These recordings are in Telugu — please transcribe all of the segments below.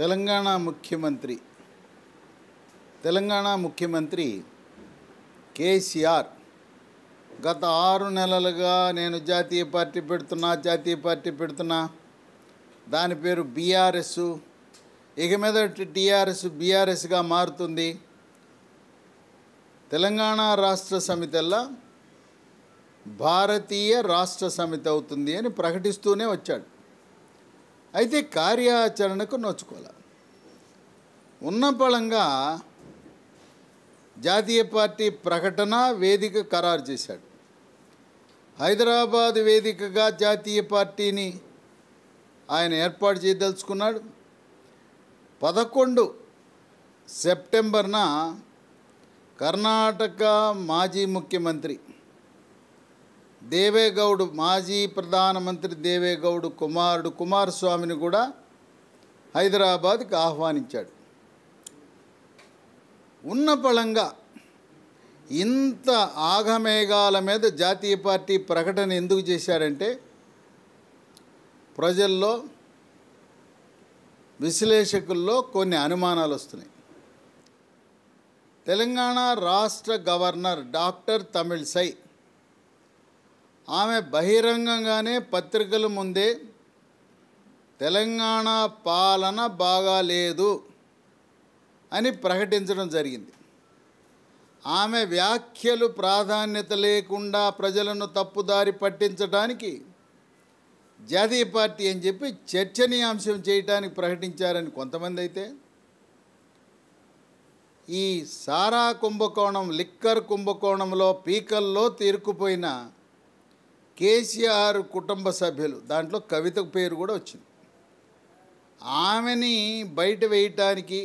తెలంగాణ ముఖ్యమంత్రి తెలంగాణ ముఖ్యమంత్రి కేసీఆర్ గత ఆరు నెలలుగా నేను జాతీయ పార్టీ పెడుతున్నా జాతీయ పార్టీ పెడుతున్నా దాని పేరు బీఆర్ఎస్ ఇక మీద టీఆర్ఎస్ బీఆర్ఎస్గా మారుతుంది తెలంగాణ రాష్ట్ర సమితిలా భారతీయ రాష్ట్ర సమితి అవుతుంది అని ప్రకటిస్తూనే వచ్చాడు అయితే కార్యాచరణకు నోచుకోవాలి ఉన్న బలంగా జాతీయ పార్టీ ప్రకటన వేదిక ఖరారు చేశాడు హైదరాబాద్ వేదికగా జాతీయ పార్టీని ఆయన ఏర్పాటు చేయదలుచుకున్నాడు పదకొండు సెప్టెంబర్న కర్ణాటక మాజీ ముఖ్యమంత్రి దేవేగౌడ్ మాజీ ప్రధానమంత్రి దేవేగౌడ్ కుమారుడు కుమారస్వామిని కూడా హైదరాబాద్కి ఆహ్వానించాడు ఉన్న పళంగా ఇంత ఆగమేఘాల మీద జాతీయ పార్టీ ప్రకటన ఎందుకు చేశారంటే ప్రజల్లో విశ్లేషకుల్లో కొన్ని అనుమానాలు వస్తున్నాయి తెలంగాణ రాష్ట్ర గవర్నర్ డాక్టర్ తమిళ్ సై ఆమె బహిరంగంగానే పత్రికల ముందే తెలంగాణ పాలన బాగాలేదు అని ప్రకటించడం జరిగింది ఆమె వ్యాఖ్యలు ప్రాధాన్యత లేకుండా ప్రజలను తప్పుదారి పట్టించడానికి జాతీయ పార్టీ అని చెప్పి చర్చనీయాంశం చేయటానికి ప్రకటించారని కొంతమంది అయితే ఈ సారా కుంభకోణం లిక్కర్ కుంభకోణంలో పీకల్లో తీరుకుపోయిన కేసీఆర్ కుటుంబ సభ్యులు దాంట్లో కవిత పేరు కూడా వచ్చింది ఆమెని బయట వేయటానికి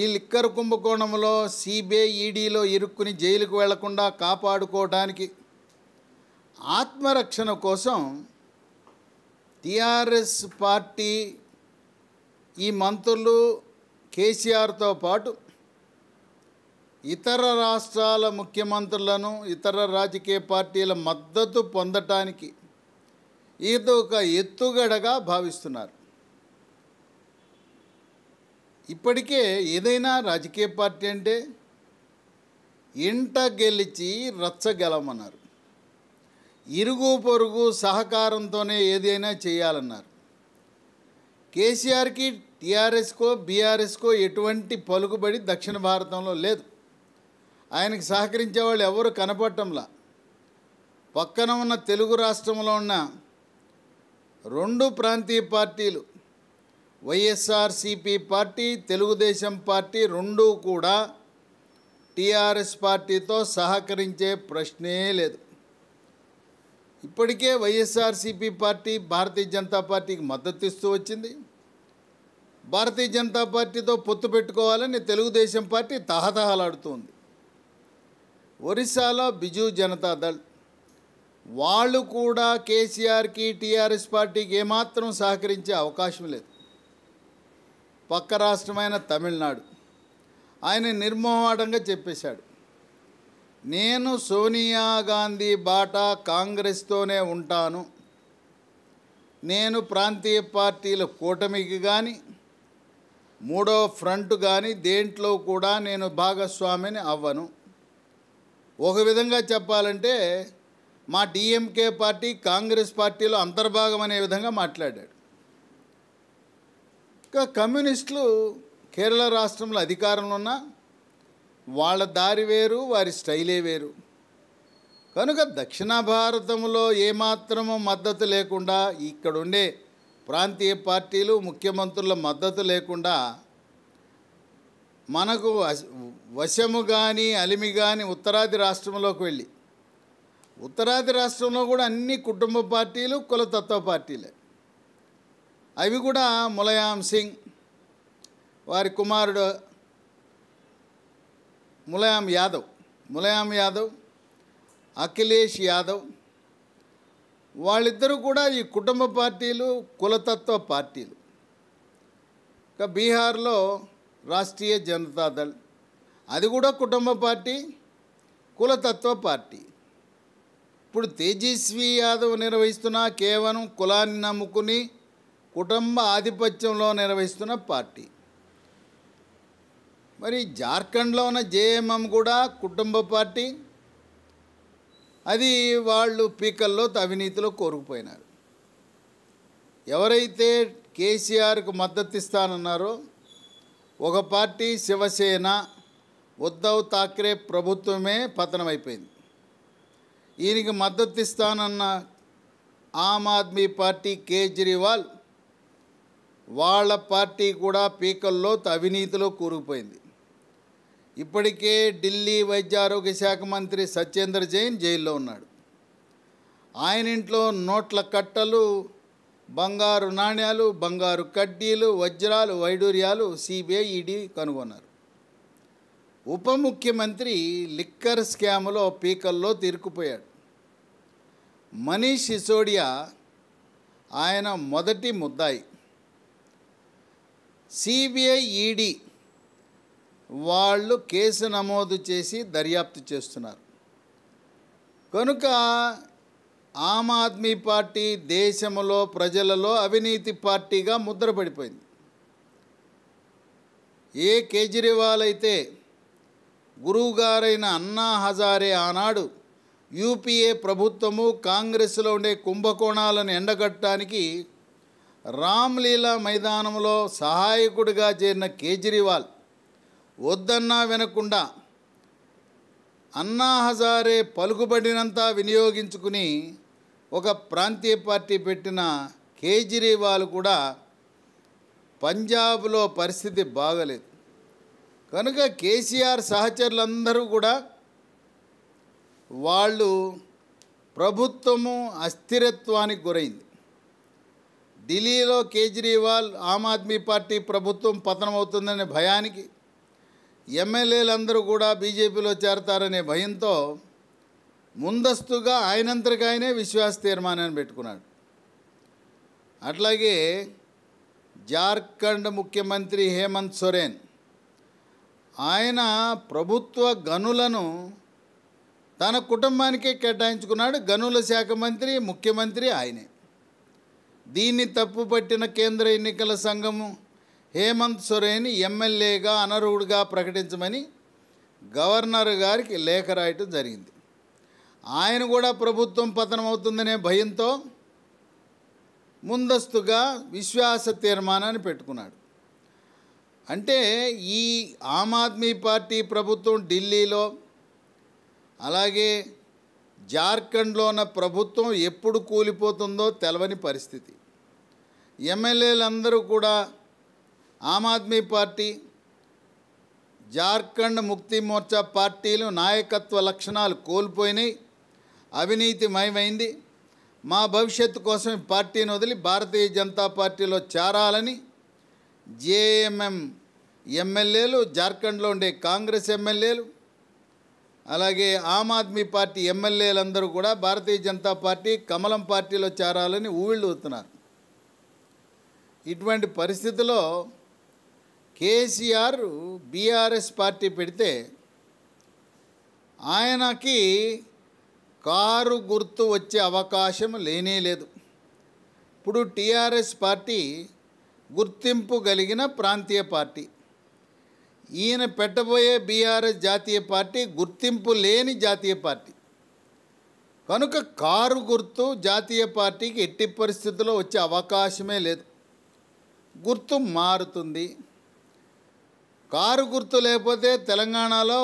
ఈ లిక్కర్ కుంభకోణంలో సిబిఐ ఈడీలో ఇరుక్కుని జైలుకు వెళ్లకుండా కాపాడుకోవడానికి ఆత్మరక్షణ కోసం టిఆర్ఎస్ పార్టీ ఈ మంత్రులు కేసీఆర్తో పాటు ఇతర రాష్ట్రాల ముఖ్యమంత్రులను ఇతర రాజకీయ పార్టీల మద్దతు పొందటానికి ఇది ఒక ఎత్తుగడగా భావిస్తున్నారు ఇప్పటికే ఏదైనా రాజకీయ పార్టీ అంటే ఇంట గెలిచి రచ్చగలమన్నారు ఇరుగు పొరుగు సహకారంతోనే ఏదైనా చేయాలన్నారు కేసీఆర్కి టీఆర్ఎస్కో బీఆర్ఎస్కో ఎటువంటి పలుకుబడి దక్షిణ భారతంలో లేదు ఆయనకి సహకరించే వాళ్ళు ఎవరు కనపడటంలా పక్కన ఉన్న తెలుగు రాష్ట్రంలో ఉన్న రెండు ప్రాంతీయ పార్టీలు వైఎస్ఆర్సిపి పార్టీ తెలుగుదేశం పార్టీ రెండూ కూడా టీఆర్ఎస్ పార్టీతో సహకరించే ప్రశ్నే లేదు ఇప్పటికే వైఎస్ఆర్సిపి పార్టీ భారతీయ జనతా పార్టీకి మద్దతు ఇస్తూ వచ్చింది భారతీయ జనతా పార్టీతో పొత్తు పెట్టుకోవాలని తెలుగుదేశం పార్టీ తహతహలాడుతుంది ఒరిస్సాలో బిజు జనతా దళ్ వాళ్ళు కూడా కేసీఆర్కి టీఆర్ఎస్ పార్టీకి ఏమాత్రం సహకరించే అవకాశం లేదు పక్క రాష్ట్రమైన తమిళనాడు ఆయన నిర్మోహాటంగా చెప్పేశాడు నేను సోనియా గాంధీ బాటా కాంగ్రెస్తోనే ఉంటాను నేను ప్రాంతీయ పార్టీల కూటమికి కానీ మూడో ఫ్రంట్ కానీ దేంట్లో కూడా నేను భాగస్వామిని అవ్వను ఒక విధంగా చెప్పాలంటే మా డిఎంకే పార్టీ కాంగ్రెస్ పార్టీలో అంతర్భాగం అనే విధంగా మాట్లాడాడు ఇంకా కమ్యూనిస్టులు కేరళ రాష్ట్రంలో అధికారంలో ఉన్న వాళ్ళ దారి వేరు వారి స్టైలే వేరు కనుక దక్షిణ భారతంలో ఏమాత్రము మద్దతు లేకుండా ఇక్కడుండే ప్రాంతీయ పార్టీలు ముఖ్యమంత్రుల మద్దతు లేకుండా మనకు వశము కానీ అలిమి కానీ ఉత్తరాది రాష్ట్రంలోకి వెళ్ళి ఉత్తరాది రాష్ట్రంలో కూడా అన్ని కుటుంబ పార్టీలు కులతత్వ పార్టీలే అవి కూడా ములయాం సింగ్ వారి కుమారుడు ములయాం యాదవ్ ములయాం యాదవ్ అఖిలేష్ యాదవ్ వాళ్ళిద్దరూ కూడా ఈ కుటుంబ పార్టీలు కులతత్వ పార్టీలు ఇంకా బీహార్లో రాష్ట్రీయ జనతాదళ్ అది కూడా కుటుంబ పార్టీ కులతత్వ పార్టీ ఇప్పుడు తేజస్వి యాదవ్ నిర్వహిస్తున్న కేవలం కులాన్ని నమ్ముకుని కుటుంబ ఆధిపత్యంలో నిర్వహిస్తున్న పార్టీ మరి జార్ఖండ్లో ఉన్న జేఎంఎం కూడా కుటుంబ పార్టీ అది వాళ్ళు పీకల్లో అవినీతిలో కోరుకుపోయినారు ఎవరైతే కేసీఆర్కు మద్దతు ఇస్తానన్నారో ఒక పార్టీ శివసేన ఉద్ధవ్ థాక్రే ప్రభుత్వమే పతనమైపోయింది ఈయనకి మద్దతు ఇస్తానన్న ఆమ్ ఆద్మీ పార్టీ కేజ్రీవాల్ వాళ్ళ పార్టీ కూడా పీకల్లో అవినీతిలో కూరుకుపోయింది ఇప్పటికే ఢిల్లీ వైద్య ఆరోగ్య శాఖ మంత్రి సత్యేంద్ర జైన్ జైల్లో ఉన్నాడు ఆయన ఇంట్లో నోట్ల కట్టలు బంగారు నాణ్యాలు బంగారు కడ్డీలు వజ్రాలు వైడూర్యాలు సిబిఐ ఈడీ e కనుగొన్నారు ఉప ముఖ్యమంత్రి లిక్కర్ స్కామ్లో పీకల్లో తీరుకుపోయాడు మనీష్ సిసోడియా ఆయన మొదటి ముద్దాయి సిబిఐ ఈడీ e వాళ్ళు కేసు నమోదు చేసి దర్యాప్తు చేస్తున్నారు కనుక ఆమ్ ఆద్మీ పార్టీ దేశంలో ప్రజలలో అవినీతి పార్టీగా ముద్రపడిపోయింది ఏ కేజ్రీవాల్ అయితే గురువుగారైన అన్నా హజారే ఆనాడు యూపీఏ ప్రభుత్వము కాంగ్రెస్లో ఉండే కుంభకోణాలను ఎండగట్టడానికి రామ్లీలా మైదానంలో సహాయకుడిగా చేరిన కేజ్రీవాల్ వద్దన్నా వినకుండా అన్నా హజారే పలుకుబడినంతా వినియోగించుకుని ఒక ప్రాంతీయ పార్టీ పెట్టిన కేజ్రీవాల్ కూడా పంజాబ్లో పరిస్థితి బాగలేదు కనుక కేసీఆర్ సహచరులందరూ కూడా వాళ్ళు ప్రభుత్వము అస్థిరత్వానికి గురైంది ఢిల్లీలో కేజ్రీవాల్ ఆమ్ ఆద్మీ పార్టీ ప్రభుత్వం పతనమవుతుందనే భయానికి ఎమ్మెల్యేలందరూ కూడా బీజేపీలో చేరతారనే భయంతో ముందస్తుగా ఆయనంతరికాయనే ఆయనే విశ్వాస తీర్మానాన్ని పెట్టుకున్నాడు అట్లాగే జార్ఖండ్ ముఖ్యమంత్రి హేమంత్ సొరేన్ ఆయన ప్రభుత్వ గనులను తన కుటుంబానికే కేటాయించుకున్నాడు గనుల శాఖ మంత్రి ముఖ్యమంత్రి ఆయనే దీన్ని తప్పుపట్టిన కేంద్ర ఎన్నికల సంఘము హేమంత్ సొరేన్ ఎమ్మెల్యేగా అనర్హుడిగా ప్రకటించమని గవర్నర్ గారికి లేఖ రాయటం జరిగింది ఆయన కూడా ప్రభుత్వం పతనం అవుతుందనే భయంతో ముందస్తుగా విశ్వాస తీర్మానాన్ని పెట్టుకున్నాడు అంటే ఈ ఆమ్ ఆద్మీ పార్టీ ప్రభుత్వం ఢిల్లీలో అలాగే జార్ఖండ్లో ఉన్న ప్రభుత్వం ఎప్పుడు కూలిపోతుందో తెలవని పరిస్థితి ఎమ్మెల్యేలందరూ కూడా ఆమ్ ఆద్మీ పార్టీ జార్ఖండ్ ముక్తి మోర్చా పార్టీలు నాయకత్వ లక్షణాలు కోల్పోయినాయి అవినీతి మయమైంది మా భవిష్యత్తు కోసం పార్టీని వదిలి భారతీయ జనతా పార్టీలో చేరాలని జేఎంఎం ఎమ్మెల్యేలు జార్ఖండ్లో ఉండే కాంగ్రెస్ ఎమ్మెల్యేలు అలాగే ఆమ్ ఆద్మీ పార్టీ ఎమ్మెల్యేలందరూ కూడా భారతీయ జనతా పార్టీ కమలం పార్టీలో చేరాలని ఊవిళ్ళూతున్నారు ఇటువంటి పరిస్థితిలో కేసీఆర్ బీఆర్ఎస్ పార్టీ పెడితే ఆయనకి కారు గుర్తు వచ్చే అవకాశం లేనే లేదు ఇప్పుడు టీఆర్ఎస్ పార్టీ గుర్తింపు కలిగిన ప్రాంతీయ పార్టీ ఈయన పెట్టబోయే బీఆర్ఎస్ జాతీయ పార్టీ గుర్తింపు లేని జాతీయ పార్టీ కనుక కారు గుర్తు జాతీయ పార్టీకి ఎట్టి పరిస్థితుల్లో వచ్చే అవకాశమే లేదు గుర్తు మారుతుంది కారు గుర్తు లేకపోతే తెలంగాణలో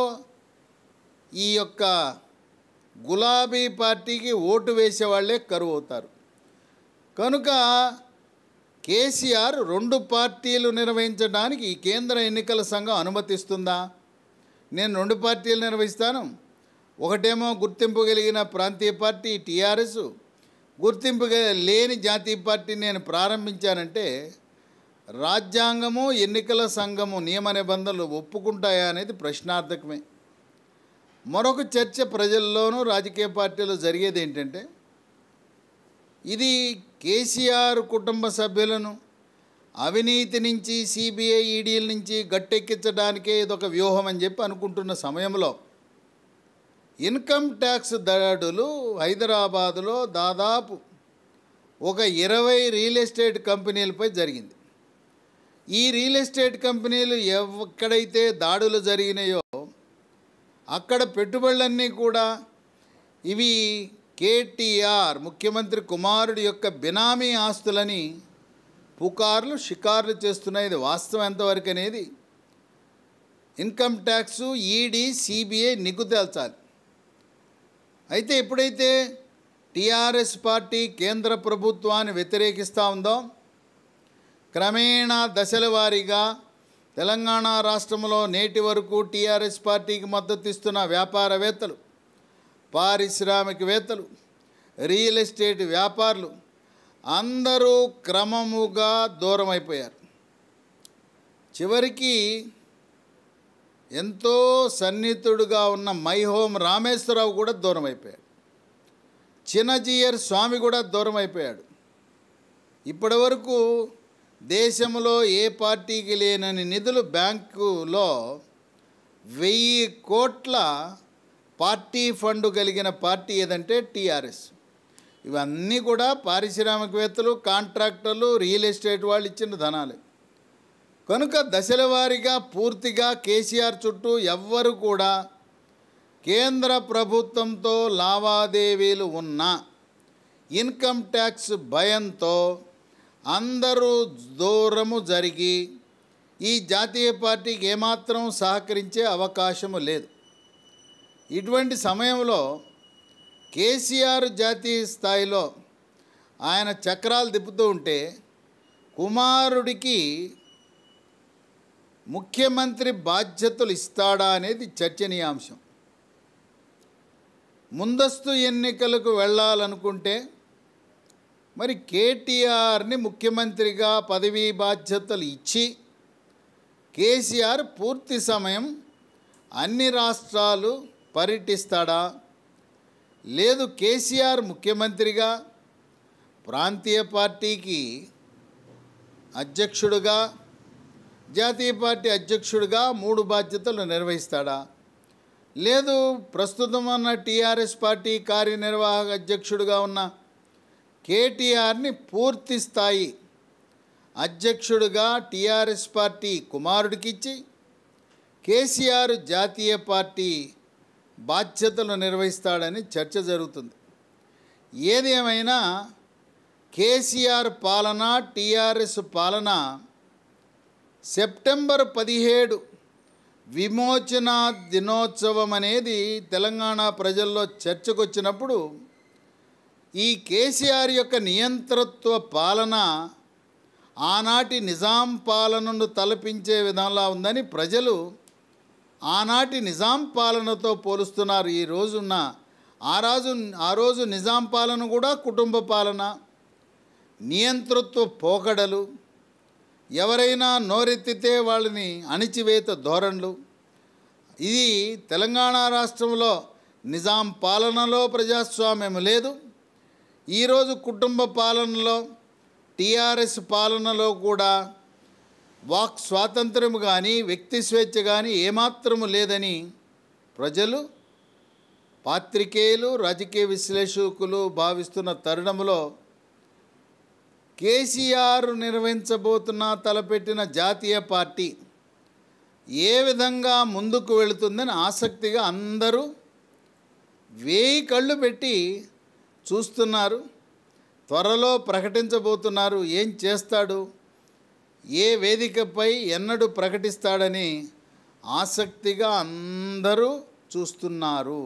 ఈ యొక్క గులాబీ పార్టీకి ఓటు వేసేవాళ్లే కరువు అవుతారు కనుక కేసీఆర్ రెండు పార్టీలు నిర్వహించడానికి ఈ కేంద్ర ఎన్నికల సంఘం అనుమతిస్తుందా నేను రెండు పార్టీలు నిర్వహిస్తాను ఒకటేమో గుర్తింపు కలిగిన ప్రాంతీయ పార్టీ టీఆర్ఎస్ గుర్తింపు లేని జాతీయ పార్టీ నేను ప్రారంభించానంటే రాజ్యాంగము ఎన్నికల సంఘము నియమ నిబంధనలు ఒప్పుకుంటాయా అనేది ప్రశ్నార్థకమే మరొక చర్చ ప్రజల్లోనూ రాజకీయ పార్టీలో జరిగేది ఏంటంటే ఇది కేసీఆర్ కుటుంబ సభ్యులను అవినీతి నుంచి సిబిఐ ఈడీల నుంచి గట్టెక్కించడానికే ఇదొక వ్యూహం అని చెప్పి అనుకుంటున్న సమయంలో ఇన్కమ్ ట్యాక్స్ దాడులు హైదరాబాదులో దాదాపు ఒక ఇరవై రియల్ ఎస్టేట్ కంపెనీలపై జరిగింది ఈ రియల్ ఎస్టేట్ కంపెనీలు ఎక్కడైతే దాడులు జరిగినాయో అక్కడ పెట్టుబడులన్నీ కూడా ఇవి కేటీఆర్ ముఖ్యమంత్రి కుమారుడి యొక్క బినామీ ఆస్తులని పుకార్లు షికార్లు చేస్తున్నాయి ఇది వాస్తవం ఎంతవరకు అనేది ఇన్కమ్ ట్యాక్స్ ఈడీ సిబిఐ నిగ్గు తేల్చాలి అయితే ఎప్పుడైతే టీఆర్ఎస్ పార్టీ కేంద్ర ప్రభుత్వాన్ని వ్యతిరేకిస్తూ ఉందో క్రమేణా దశల వారీగా తెలంగాణ రాష్ట్రంలో నేటి వరకు టీఆర్ఎస్ పార్టీకి మద్దతిస్తున్న వ్యాపారవేత్తలు పారిశ్రామికవేత్తలు రియల్ ఎస్టేట్ వ్యాపారులు అందరూ క్రమముగా దూరం అయిపోయారు చివరికి ఎంతో సన్నిహితుడుగా ఉన్న మైహోం రామేశ్వరరావు కూడా దూరం అయిపోయాడు చిన్నజీయర్ స్వామి కూడా దూరం అయిపోయాడు ఇప్పటి వరకు దేశంలో ఏ పార్టీకి లేనని నిధులు బ్యాంకులో వెయ్యి కోట్ల పార్టీ ఫండు కలిగిన పార్టీ ఏదంటే టీఆర్ఎస్ ఇవన్నీ కూడా పారిశ్రామికవేత్తలు కాంట్రాక్టర్లు రియల్ ఎస్టేట్ వాళ్ళు ఇచ్చిన ధనాలు కనుక దశల వారీగా పూర్తిగా కేసీఆర్ చుట్టూ ఎవ్వరు కూడా కేంద్ర ప్రభుత్వంతో లావాదేవీలు ఉన్న ఇన్కమ్ ట్యాక్స్ భయంతో అందరూ దూరము జరిగి ఈ జాతీయ పార్టీకి ఏమాత్రం సహకరించే అవకాశము లేదు ఇటువంటి సమయంలో కేసీఆర్ జాతీయ స్థాయిలో ఆయన చక్రాలు దిప్పుతూ ఉంటే కుమారుడికి ముఖ్యమంత్రి బాధ్యతలు ఇస్తాడా అనేది చర్చనీయాంశం ముందస్తు ఎన్నికలకు వెళ్ళాలనుకుంటే మరి కేటీఆర్ని ముఖ్యమంత్రిగా పదవీ బాధ్యతలు ఇచ్చి కేసీఆర్ పూర్తి సమయం అన్ని రాష్ట్రాలు పర్యటిస్తాడా లేదు కేసీఆర్ ముఖ్యమంత్రిగా ప్రాంతీయ పార్టీకి అధ్యక్షుడుగా జాతీయ పార్టీ అధ్యక్షుడిగా మూడు బాధ్యతలు నిర్వహిస్తాడా లేదు ప్రస్తుతం ఉన్న టీఆర్ఎస్ పార్టీ కార్యనిర్వాహక అధ్యక్షుడిగా ఉన్న కేటీఆర్ని పూర్తి స్థాయి అధ్యక్షుడుగా టీఆర్ఎస్ పార్టీ కుమారుడికిచ్చి కేసీఆర్ జాతీయ పార్టీ బాధ్యతలు నిర్వహిస్తాడని చర్చ జరుగుతుంది ఏదేమైనా కేసీఆర్ పాలన టీఆర్ఎస్ పాలన సెప్టెంబర్ పదిహేడు విమోచన దినోత్సవం అనేది తెలంగాణ ప్రజల్లో చర్చకొచ్చినప్పుడు ఈ కేసీఆర్ యొక్క నియంతృత్వ పాలన ఆనాటి నిజాం పాలనను తలపించే విధంగా ఉందని ప్రజలు ఆనాటి నిజాం పాలనతో పోలుస్తున్నారు ఈ రోజున్న ఆ రాజు ఆ రోజు నిజాం పాలన కూడా కుటుంబ పాలన నియంతృత్వ పోకడలు ఎవరైనా నోరెత్తితే వాళ్ళని అణిచివేత ధోరణులు ఇది తెలంగాణ రాష్ట్రంలో నిజాం పాలనలో ప్రజాస్వామ్యం లేదు ఈరోజు కుటుంబ పాలనలో టీఆర్ఎస్ పాలనలో కూడా వాక్ స్వాతంత్రం కానీ వ్యక్తి స్వేచ్ఛ కానీ ఏమాత్రము లేదని ప్రజలు పాత్రికేయులు రాజకీయ విశ్లేషకులు భావిస్తున్న తరుణంలో కేసీఆర్ నిర్వహించబోతున్న తలపెట్టిన జాతీయ పార్టీ ఏ విధంగా ముందుకు వెళుతుందని ఆసక్తిగా అందరూ వేయి కళ్ళు పెట్టి చూస్తున్నారు త్వరలో ప్రకటించబోతున్నారు ఏం చేస్తాడు ఏ వేదికపై ఎన్నడు ప్రకటిస్తాడని ఆసక్తిగా అందరూ చూస్తున్నారు